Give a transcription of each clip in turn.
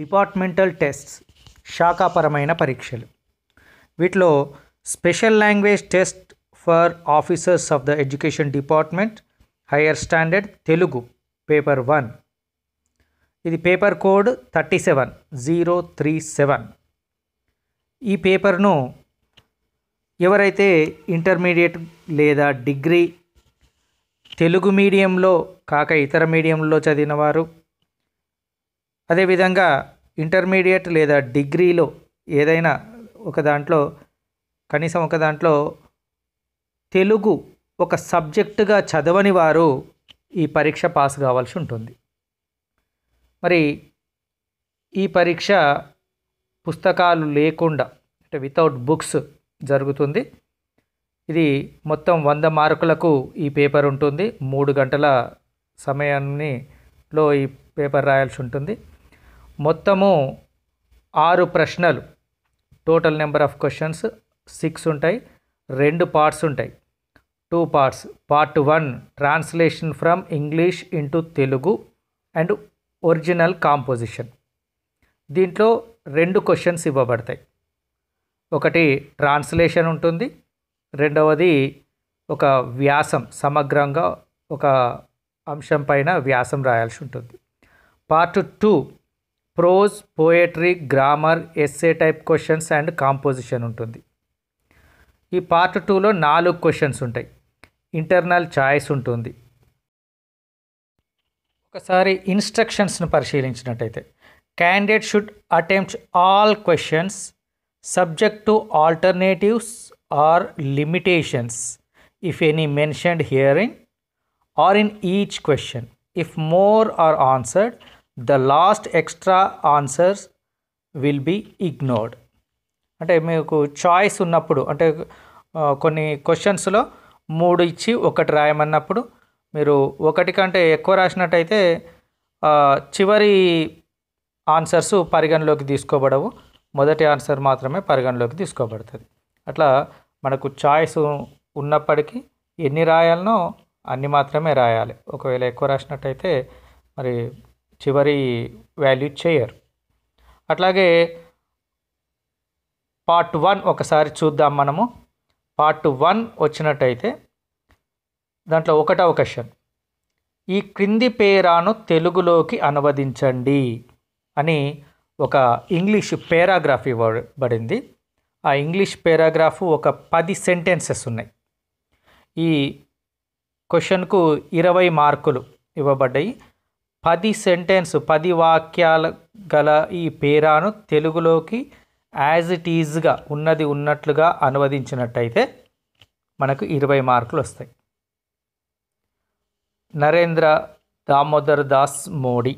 departmental tests శాఖాపరమైన పరీక్షలు వీటిలో special language test for officers of the education department higher standard Telugu paper one ఇది paper code thirty seven zero three seven ఈ పేపర్ను ఎవరైతే intermediate లేదా డిగ్రీ తెలుగు మీడియంలో కాక ఇతర మీడియంలో చదివినవారు అదేవిధంగా ఇంటర్మీడియట్ లేదా డిగ్రీలో ఏదైనా ఒక దాంట్లో కనీసం ఒక దాంట్లో తెలుగు ఒక సబ్జెక్టుగా చదవని వారు ఈ పరీక్ష పాస్ కావాల్సి ఉంటుంది మరి ఈ పరీక్ష పుస్తకాలు లేకుండా అంటే వితౌట్ బుక్స్ జరుగుతుంది ఇది మొత్తం వంద మార్కులకు ఈ పేపర్ ఉంటుంది మూడు గంటల సమయాన్ని లో ఈ పేపర్ రాయాల్సి ఉంటుంది మొత్తము ఆరు ప్రశ్నలు total number of questions six ఉంటాయి రెండు పార్ట్స్ ఉంటాయి two parts part one translation from English into Telugu and original composition దీంట్లో రెండు క్వశ్చన్స్ ఇవ్వబడతాయి ఒకటి ట్రాన్స్లేషన్ ఉంటుంది రెండవది ఒక వ్యాసం సమగ్రంగా ఒక అంశం పైన వ్యాసం రాయాల్సి ఉంటుంది part two prose poetry grammar SA type questions and composition ఉంటుంది ఈ పార్ట్ టూలో నాలుగు క్వశ్చన్స్ ఉంటాయి ఇంటర్నల్ ఛాయిస్ ఉంటుంది ఒకసారి ఇన్స్ట్రక్షన్స్ను పరిశీలించినట్టయితే candidate should attempt all questions subject to alternatives or limitations if any mentioned herein or in each question if more are answered the last extra answers will be ignored అంటే మీకు choice ఉన్నప్పుడు అంటే కొన్ని క్వశ్చన్స్లో మూడు ఇచ్చి ఒకటి రాయమన్నప్పుడు మీరు ఒకటి కంటే ఎక్కువ రాసినట్టయితే చివరి ఆన్సర్స్ పరిగణలోకి తీసుకోబడవు మొదటి ఆన్సర్ మాత్రమే పరిగణలోకి తీసుకోబడుతుంది అట్లా మనకు చాయిస్ ఉన్నప్పటికీ ఎన్ని రాయాలనో అన్ని మాత్రమే రాయాలి ఒకవేళ ఎక్కువ రాసినట్టయితే మరి చివరి వాల్యూ చేయరు అట్లాగే పార్ట్ వన్ ఒకసారి చూద్దాం మనము పార్ట్ వన్ వచ్చినట్టయితే దాంట్లో ఒకటవ క్వశ్చన్ ఈ క్రింది పేరాను తెలుగులోకి అనువదించండి అని ఒక ఇంగ్లీష్ పేరాగ్రాఫ్ ఇవ్వబడింది ఆ ఇంగ్లీష్ పేరాగ్రాఫ్ ఒక పది సెంటెన్సెస్ ఉన్నాయి ఈ క్వశ్చన్కు ఇరవై మార్కులు ఇవ్వబడ్డాయి పది సెంటెన్స్ పది వాక్యాల గల ఈ పేరాను తెలుగులోకి యాజ్ ఇట్ ఈజ్గా ఉన్నది ఉన్నట్లుగా అనువదించినట్టయితే మనకు ఇరవై మార్కులు వస్తాయి Narendra Damodar Das Modi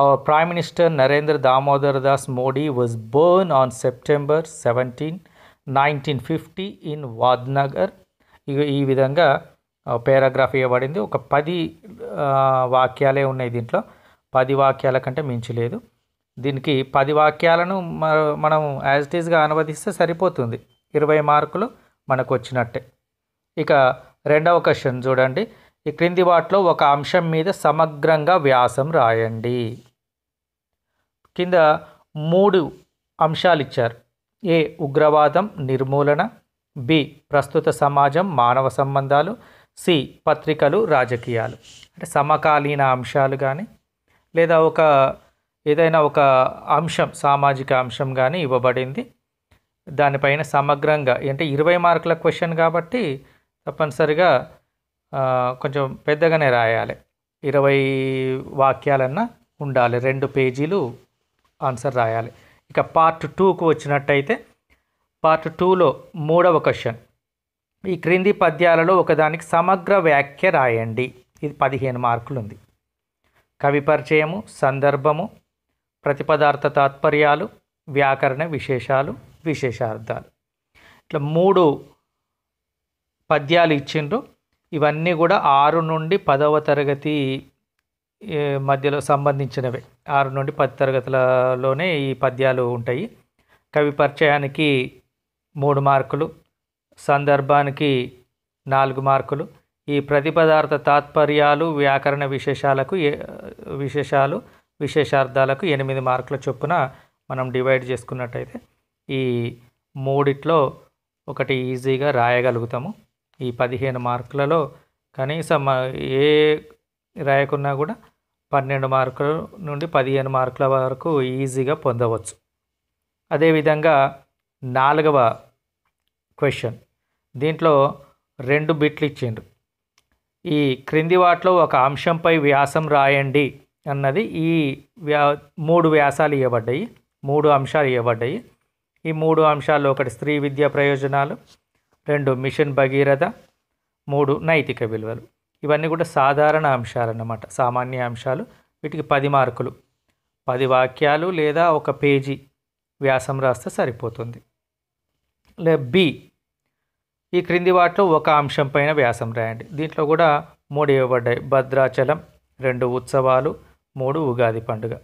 our prime minister Narendra Damodar Das Modi was born on September seventeen nineteen fifty in Vadnagar ఈ విధంగా పేరాగ్రాఫ్ uh, ఇవ్వబడింది ఒక పది వాక్యాలే ఉన్నాయి దీంట్లో పది వాక్యాల కంటే మించి లేదు దీనికి పది వాక్యాలను మనం యాజ్ ఇట్ ఈజ్గా అనువదిస్తే సరిపోతుంది ఇరవై మార్కులు మనకు వచ్చినట్టే ఇక రెండవ క్వశ్చన్ చూడండి ఈ క్రింది వాటిలో ఒక అంశం మీద సమగ్రంగా వ్యాసం రాయండి కింద మూడు అంశాలు ఇచ్చారు ఏ ఉగ్రవాదం నిర్మూలన బి ప్రస్తుత సమాజం మానవ సంబంధాలు సి పత్రికలు రాజకీయాలు అంటే సమకాలీన అంశాలు కానీ లేదా ఒక ఏదైనా ఒక అంశం సామాజిక అంశం కానీ ఇవ్వబడింది దానిపైన సమగ్రంగా అంటే ఇరవై మార్కుల క్వశ్చన్ కాబట్టి తప్పనిసరిగా కొంచెం పెద్దగానే రాయాలి ఇరవై వాక్యాలన్నా ఉండాలి రెండు పేజీలు ఆన్సర్ రాయాలి ఇక పార్ట్ టూకు వచ్చినట్టయితే పార్ట్ టూలో మూడవ క్వశ్చన్ ఈ క్రింది పద్యాలలో ఒకదానికి సమగ్ర వ్యాఖ్య రాయండి ఇది పదిహేను మార్కులు ఉంది కవి పరిచయము సందర్భము ప్రతిపదార్థ తాత్పర్యాలు వ్యాకరణ విశేషాలు విశేషార్థాలు ఇట్లా మూడు పద్యాలు ఇచ్చిండ్రు ఇవన్నీ కూడా ఆరు నుండి పదవ తరగతి మధ్యలో సంబంధించినవే ఆరు నుండి పది తరగతులలోనే ఈ పద్యాలు ఉంటాయి కవి పరిచయానికి మూడు మార్కులు సందర్భానికి నాలుగు మార్కులు ఈ ప్రతిపదార్థ తాత్పర్యాలు వ్యాకరణ విశేషాలకు విశేషాలు విశేషార్థాలకు ఎనిమిది మార్కుల చొప్పున మనం డివైడ్ చేసుకున్నట్టయితే ఈ మూడిట్లో ఒకటి ఈజీగా రాయగలుగుతాము ఈ పదిహేను మార్కులలో కనీసం ఏ రాయకున్నా కూడా పన్నెండు మార్కుల నుండి పదిహేను మార్కుల వరకు ఈజీగా పొందవచ్చు అదేవిధంగా నాలుగవ క్వశ్చన్ దీంట్లో రెండు బిట్లు ఇచ్చిండు ఈ క్రింది వాటిలో ఒక అంశంపై వ్యాసం రాయండి అన్నది ఈ వ్యా మూడు వ్యాసాలు ఇవ్వబడ్డాయి మూడు అంశాలు ఇవ్వబడ్డాయి ఈ మూడు అంశాల్లో ఒకటి స్త్రీ విద్యా ప్రయోజనాలు రెండు మిషన్ భగీరథ మూడు నైతిక విలువలు ఇవన్నీ కూడా సాధారణ అంశాలు అన్నమాట సామాన్య అంశాలు వీటికి పది మార్కులు పది వాక్యాలు లేదా ఒక పేజీ వ్యాసం రాస్తే సరిపోతుంది లే బి ఈ క్రింది వాటిలో ఒక అంశం పైన వ్యాసం రాయండి దీంట్లో కూడా మూడు ఇవ్వబడ్డాయి భద్రాచలం రెండు ఉత్సవాలు మూడు ఉగాది పండుగ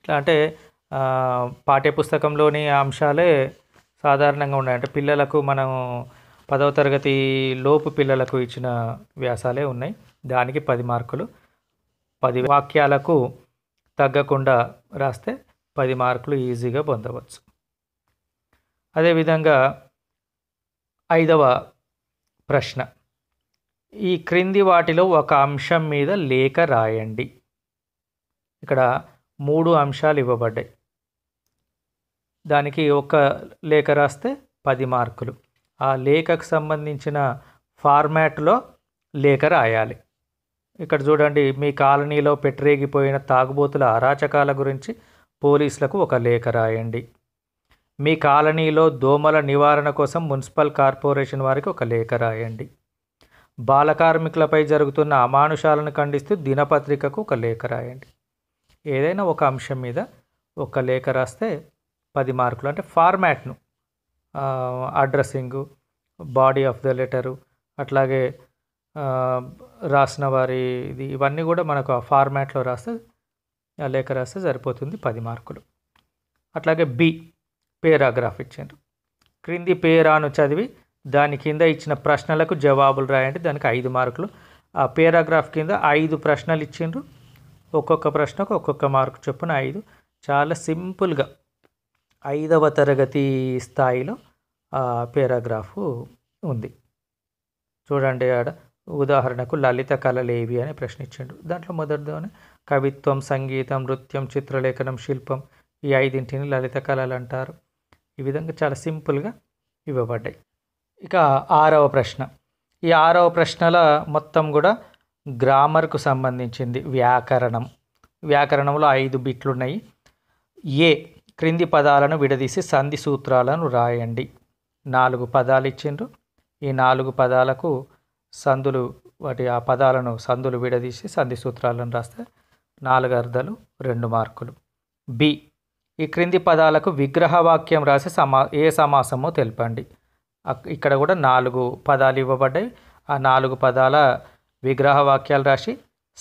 ఇట్లా అంటే పాఠ్యపుస్తకంలోని అంశాలే సాధారణంగా ఉన్నాయి అంటే పిల్లలకు మనం పదవ తరగతి లోపు పిల్లలకు ఇచ్చిన వ్యాసాలే ఉన్నాయి దానికి పది మార్కులు పది వాక్యాలకు తగ్గకుండా రాస్తే పది మార్కులు ఈజీగా పొందవచ్చు అదేవిధంగా ఐదవ ప్రశ్న ఈ క్రింది వాటిలో ఒక అంశం మీద లేఖ రాయండి ఇక్కడ మూడు అంశాలు ఇవ్వబడ్డాయి దానికి ఒక లేఖ రాస్తే పది మార్కులు ఆ లేఖకు సంబంధించిన ఫార్మాట్లో లేఖ రాయాలి ఇక్కడ చూడండి మీ కాలనీలో పెట్టరేగిపోయిన తాగుబోతుల అరాచకాల గురించి పోలీసులకు ఒక లేఖ రాయండి మీ కాలనీలో దోమల నివారణ కోసం మున్సిపల్ కార్పొరేషన్ వారికి ఒక లేఖ రాయండి బాల కార్మికులపై జరుగుతున్న అమానుషాలను ఖండిస్తూ దినపత్రికకు ఒక లేఖ రాయండి ఏదైనా ఒక అంశం మీద ఒక లేఖ రాస్తే పది మార్కులు అంటే ఫార్మాట్ను addressing body of the letter అట్లాగే రాసిన వారి ఇది ఇవన్నీ కూడా మనకు ఆ ఫార్మాట్లో రాస్తే ఆ లేఖ రాస్తే సరిపోతుంది పది మార్కులు అట్లాగే బి పేరాగ్రాఫ్ ఇచ్చారు క్రింది పేరాను చదివి దాని కింద ఇచ్చిన ప్రశ్నలకు జవాబులు రాయండి దానికి ఐదు మార్కులు ఆ పేరాగ్రాఫ్ కింద ఐదు ప్రశ్నలు ఇచ్చిండ్రు ఒక్కొక్క ప్రశ్నకు ఒక్కొక్క మార్కు చొప్పున ఐదు చాలా సింపుల్గా ఐదవ తరగతి స్థాయిలో ఆ పేరాగ్రాఫ్ ఉంది చూడండి ఆడ ఉదాహరణకు లలిత కళలేవి అని ప్రశ్నించాడు దాంట్లో మొదటిలోనే కవిత్వం సంగీతం నృత్యం చిత్రలేఖనం శిల్పం ఈ ఐదింటిని లలిత కళలు అంటారు ఈ విధంగా చాలా సింపుల్గా ఇవ్వబడ్డాయి ఇక ఆరవ ప్రశ్న ఈ ఆరవ ప్రశ్నల మొత్తం కూడా గ్రామర్కు సంబంధించింది వ్యాకరణం వ్యాకరణంలో ఐదు బిట్లు ఉన్నాయి ఏ క్రింది పదాలను విడదీసి సంధి సూత్రాలను రాయండి నాలుగు పదాలు ఇచ్చిండ్రు ఈ నాలుగు పదాలకు సందులు వాటి ఆ పదాలను సందులు విడదీసి సంధి సూత్రాలను రాస్తే నాలుగు అర్ధాలు రెండు మార్కులు బి ఈ క్రింది పదాలకు విగ్రహవాక్యం రాసి సమా ఏ సమాసమో తెలపండి ఇక్కడ కూడా నాలుగు పదాలు ఇవ్వబడ్డాయి ఆ నాలుగు పదాల విగ్రహవాక్యాలు రాసి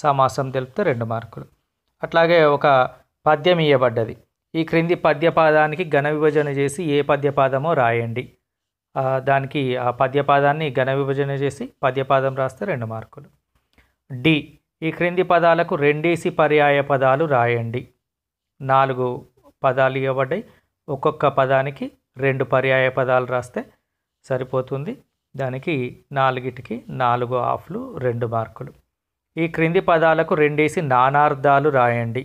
సమాసం తెలిపితే రెండు మార్కులు అట్లాగే ఒక పద్యం ఇవ్వబడ్డది ఈ క్రింది పద్యపాదానికి ఘన విభజన చేసి ఏ పద్యపాదమో రాయండి దానికి ఆ పద్యపాదాన్ని ఘన విభజన చేసి పద్యపాదం రాస్తే రెండు మార్కులు డి ఈ క్రింది పదాలకు రెండేసి పర్యాయ పదాలు రాయండి నాలుగు పదాలు ఇవ్వబడ్డాయి ఒక్కొక్క పదానికి రెండు పర్యాయ పదాలు రాస్తే సరిపోతుంది దానికి నాలుగిటికి నాలుగు ఆఫ్లు రెండు మార్కులు ఈ క్రింది పదాలకు రెండేసి నానార్థాలు రాయండి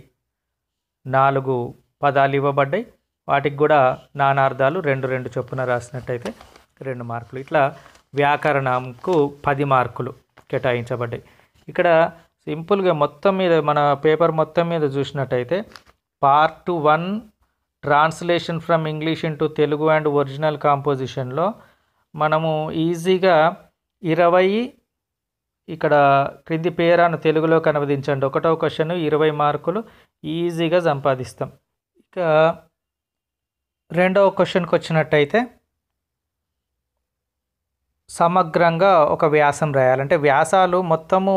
నాలుగు పదాలు ఇవ్వబడ్డాయి వాటికి కూడా నానార్థాలు రెండు రెండు చొప్పున రాసినట్టయితే రెండు మార్కులు ఇట్లా వ్యాకరణంకు పది మార్కులు కేటాయించబడ్డాయి ఇక్కడ సింపుల్గా మొత్తం మీద మన పేపర్ మొత్తం మీద చూసినట్టయితే part one translation from English into Telugu and original కాంపోజిషన్లో మనము ఈజీగా ఇరవై ఇక్కడ క్రింది పేరాను తెలుగులోకి అనువదించండి ఒకటో క్వశ్చన్ ఇరవై మార్కులు ఈజీగా సంపాదిస్తాం ఇక రెండవ క్వశ్చన్కి వచ్చినట్టయితే సమగ్రంగా ఒక వ్యాసం రాయాలంటే వ్యాసాలు మొత్తము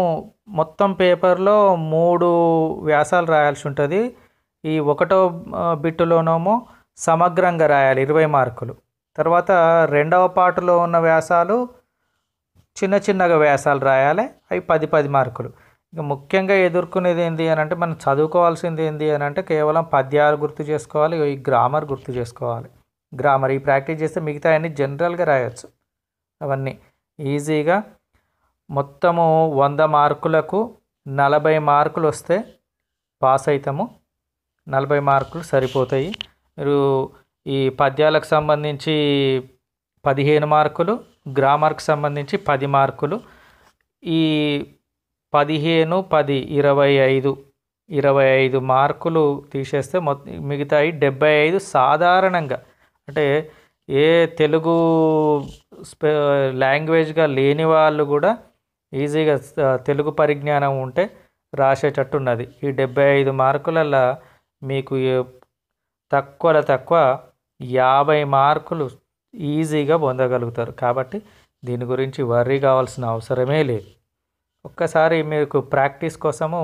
మొత్తం పేపర్లో మూడు వ్యాసాలు రాయాల్సి ఉంటుంది ఈ ఒకటో బిట్టులోనేమో సమగ్రంగా రాయాలి ఇరవై మార్కులు తర్వాత రెండవ పాటలో ఉన్న వ్యాసాలు చిన్న చిన్నగా వ్యాసాలు రాయాలి అవి పది పది మార్కులు ఇక ముఖ్యంగా ఎదుర్కొనేది ఏంటి అని అంటే మనం చదువుకోవాల్సింది ఏంటి అని అంటే కేవలం పద్యాలు గుర్తు చేసుకోవాలి ఈ గ్రామర్ గుర్తు చేసుకోవాలి గ్రామర్ ఈ ప్రాక్టీస్ చేస్తే మిగతా అన్ని జనరల్గా రాయొచ్చు అవన్నీ ఈజీగా మొత్తము వంద మార్కులకు నలభై మార్కులు వస్తే పాస్ అవుతాము నలభై మార్కులు సరిపోతాయి మీరు ఈ పద్యాలకు సంబంధించి పదిహేను మార్కులు గ్రామర్కి సంబంధించి పది మార్కులు ఈ పదిహేను పది ఇరవై ఐదు ఇరవై ఐదు మార్కులు తీసేస్తే మొత్తం మిగతాయి డెబ్బై ఐదు సాధారణంగా అంటే ఏ తెలుగు లాంగ్వేజ్గా లేని వాళ్ళు కూడా ఈజీగా తెలుగు పరిజ్ఞానం ఉంటే రాసేటట్టున్నది ఈ డెబ్బై ఐదు మార్కులల్లో మీకు తక్కువలో తక్కువ యాభై మార్కులు ఈజీగా పొందగలుగుతారు కాబట్టి దీని గురించి వర్రీ కావాల్సిన అవసరమే లేదు ఒక్కసారి మీకు ప్రాక్టీస్ కోసము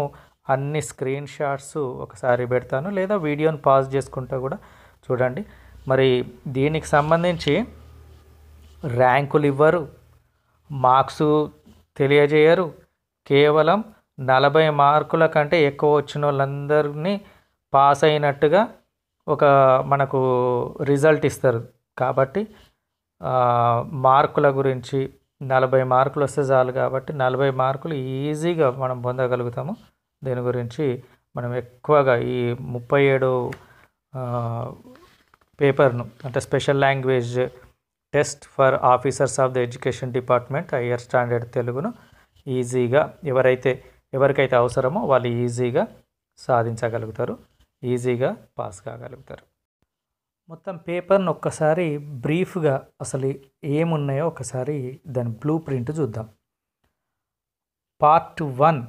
అన్ని స్క్రీన్ షాట్స్ ఒకసారి పెడతాను లేదా వీడియోని పాజ్ చేసుకుంటా కూడా చూడండి మరి దీనికి సంబంధించి ర్యాంకులు ఇవ్వరు మార్క్స్ తెలియజేయరు కేవలం నలభై మార్కుల కంటే ఎక్కువ వచ్చిన వాళ్ళందరినీ పాస్ అయినట్టుగా ఒక మనకు రిజల్ట్ ఇస్తారు కాబట్టి మార్కుల గురించి నలభై మార్కులు వస్తే చాలు కాబట్టి నలభై మార్కులు ఈజీగా మనం పొందగలుగుతాము దీని గురించి మనం ఎక్కువగా ఈ ముప్పై ఏడు పేపర్ను అంటే special language test for officers of the education department higher standard తెలుగును ఈజీగా ఎవరైతే ఎవరికైతే అవసరమో వాళ్ళు ఈజీగా సాధించగలుగుతారు ఈజీగా పాస్ కాగలుగుతారు మొత్తం పేపర్ను ఒక్కసారి బ్రీఫ్గా అసలు ఏమున్నాయో ఒకసారి దాని బ్లూ ప్రింట్ చూద్దాం పార్ట్ వన్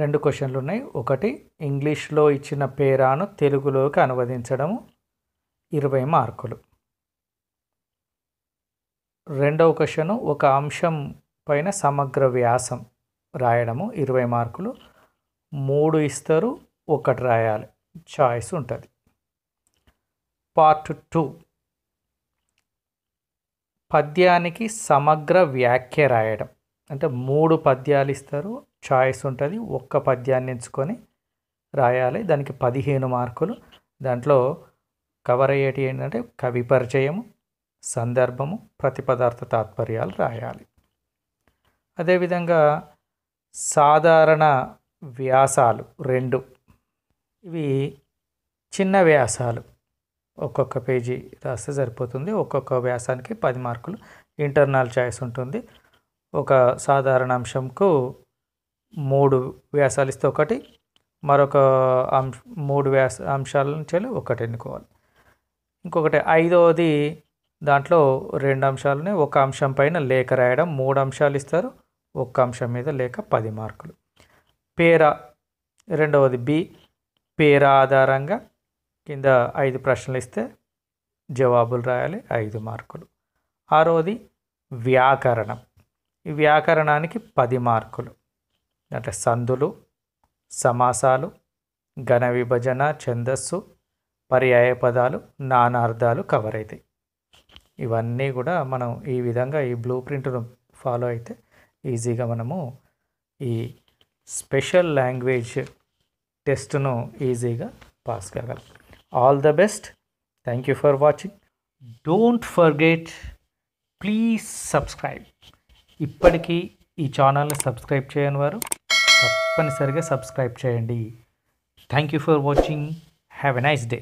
రెండు క్వశ్చన్లు ఉన్నాయి ఒకటి ఇంగ్లీష్లో ఇచ్చిన పేరాను తెలుగులోకి అనువదించడము ఇరవై మార్కులు రెండవ క్వశ్చను ఒక అంశం పైన సమగ్ర వ్యాసం రాయడము ఇరవై మార్కులు మూడు ఇస్తారు ఒకటి రాయాలి చాయిస్ ఉంటుంది పార్ట్ టూ పద్యానికి సమగ్ర వ్యాఖ్య రాయడం అంటే మూడు పద్యాలు ఇస్తారు చాయిస్ ఉంటుంది ఒక్క పద్యాన్ని ఎంచుకొని రాయాలి దానికి పదిహేను మార్కులు దాంట్లో కవర్ అయ్యేటి ఏంటంటే కవి పరిచయము సందర్భము ప్రతిపదార్థ తాత్పర్యాలు రాయాలి అదేవిధంగా సాధారణ వ్యాసాలు రెండు ఇవి చిన్న వ్యాసాలు ఒక్కొక్క పేజీ రాస్తే సరిపోతుంది ఒక్కొక్క వ్యాసానికి పది మార్కులు ఇంటర్నల్ చాయిస్ ఉంటుంది ఒక సాధారణ అంశంకు మూడు వ్యాసాలు ఇస్తే ఒకటి మరొక అంశ మూడు వ్యాస అంశాల నుంచి ఒకటి ఎన్నుకోవాలి ఇంకొకటి ఐదవది దాంట్లో రెండు అంశాలని ఒక అంశం పైన లేఖ రాయడం మూడు అంశాలు ఇస్తారు ఒక్క అంశం మీద లేక పది మార్కులు పేరా రెండవది బి పేరు ఆధారంగా కింద ఐదు ప్రశ్నలు ఇస్తే జవాబులు రాయాలి ఐదు మార్కులు ఆరోది వ్యాకరణం ఈ వ్యాకరణానికి పది మార్కులు అంటే సందులు సమాసాలు ఘన విభజన ఛందస్సు పర్యాయ పదాలు నానార్థాలు కవర్ అవుతాయి ఇవన్నీ కూడా మనం ఈ విధంగా ఈ బ్లూ ప్రింట్ను ఫాలో అయితే ఈజీగా మనము ఈ స్పెషల్ లాంగ్వేజ్ టెస్ట్ను ఈజీగా పాస్ కాగలం all the best thank you for watching don't forget please subscribe ఇప్పటికీ ఈ ఛానల్ని సబ్స్క్రైబ్ చేయని వారు తప్పనిసరిగా సబ్స్క్రైబ్ చేయండి thank you for watching have a nice day